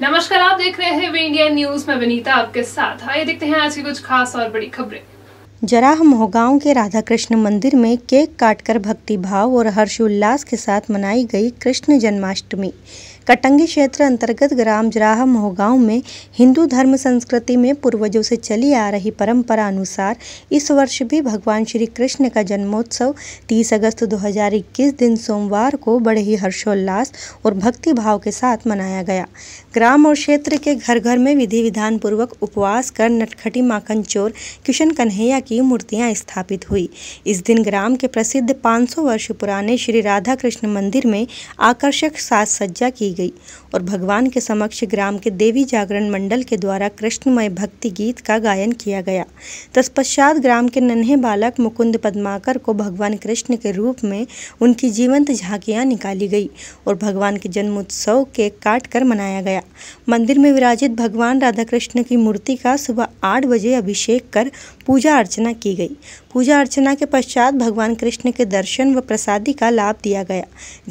नमस्कार आप देख रहे हैं इंडिया न्यूज में विनीता आपके साथ आइए देखते हैं आज की कुछ खास और बड़ी खबरें जराह मोहगांव के राधा कृष्ण मंदिर में केक काटकर भक्ति भाव और हर्षोल्लास के साथ मनाई गई कृष्ण जन्माष्टमी कटंगी क्षेत्र अंतर्गत ग्राम जराह मोहगांव में हिंदू धर्म संस्कृति में पूर्वजों से चली आ रही परंपरा अनुसार इस वर्ष भी भगवान श्री कृष्ण का जन्मोत्सव 30 अगस्त 2021 दिन सोमवार को बड़े ही हर्षोल्लास और भक्तिभाव के साथ मनाया गया ग्राम और क्षेत्र के घर घर में विधि विधान पूर्वक उपवास कर नटखटी माखन चोर किशन कन्हैया की मूर्तियाँ स्थापित हुई इस दिन ग्राम के प्रसिद्ध पाँच वर्ष पुराने श्री राधा कृष्ण मंदिर में आकर्षक साज सज्जा की गई और भगवान के समक्ष ग्राम के देवी जागरण मंडल के द्वारा कृष्णमय भक्ति गीत का गायन किया गया तत्पश्चात ग्राम के नन्हे बालक मुकुंद पद्माकर को भगवान कृष्ण के रूप में उनकी जीवंत झांकियाँ निकाली गई और भगवान के जन्मोत्सव केक काट कर मनाया गया मंदिर में विराजित भगवान राधा कृष्ण की मूर्ति का सुबह आठ बजे अभिषेक कर पूजा अर्चना की गई पूजा अर्चना के पश्चात भगवान कृष्ण के दर्शन व प्रसादी का लाभ दिया गया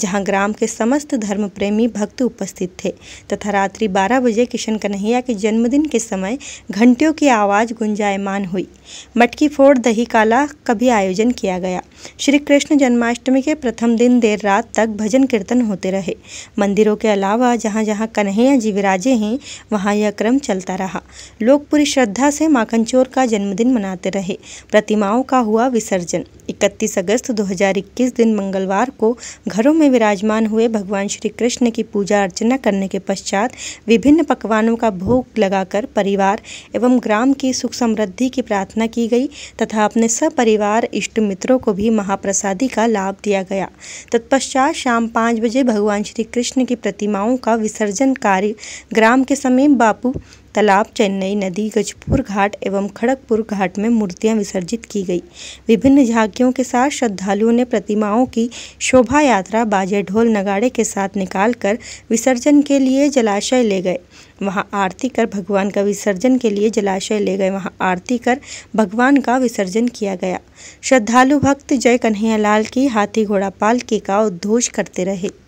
जहां ग्राम के समस्त धर्म प्रेमी भक्त भक्त उपस्थित थे तथा रात्रि बारह बजे किशन कन्हैया के जन्मदिन के समय घंटियों की आवाज़ गुंजायमान हुई मटकी फोड़ दही काला का भी आयोजन किया गया श्री कृष्ण जन्माष्टमी के प्रथम दिन देर रात तक भजन कीर्तन होते रहे मंदिरों के अलावा जहाँ जहाँ कन्हैया जी विराजे हैं वहाँ यह क्रम चलता रहा लोग पूरी श्रद्धा से माखनचोर का जन्मदिन मनाते रहे प्रतिमाओं का हुआ विसर्जन 31 अगस्त 2021 दिन मंगलवार को घरों में विराजमान हुए भगवान श्री कृष्ण की पूजा अर्चना करने के पश्चात विभिन्न पकवानों का भोग लगाकर परिवार एवं ग्राम की सुख समृद्धि की प्रार्थना स्थापना की गई तथा अपने सपरिवार इष्ट मित्रों को भी महाप्रसादी का लाभ दिया गया तत्पश्चात शाम पाँच बजे भगवान श्री कृष्ण की प्रतिमाओं का विसर्जन कार्य ग्राम के समीप बापू तालाब चेन्नई नदी गजपुर घाट एवं खड़गपुर घाट में मूर्तियां विसर्जित की गई विभिन्न झांकियों के साथ श्रद्धालुओं ने प्रतिमाओं की शोभा यात्रा बाजे ढोल नगाड़े के साथ निकालकर विसर्जन के लिए जलाशय ले गए वहां आरती कर भगवान का विसर्जन के लिए जलाशय ले गए वहां आरती कर भगवान का विसर्जन किया गया श्रद्धालु भक्त जय कन्हैयालाल की हाथी घोड़ा पालकी का उद्घोष करते रहे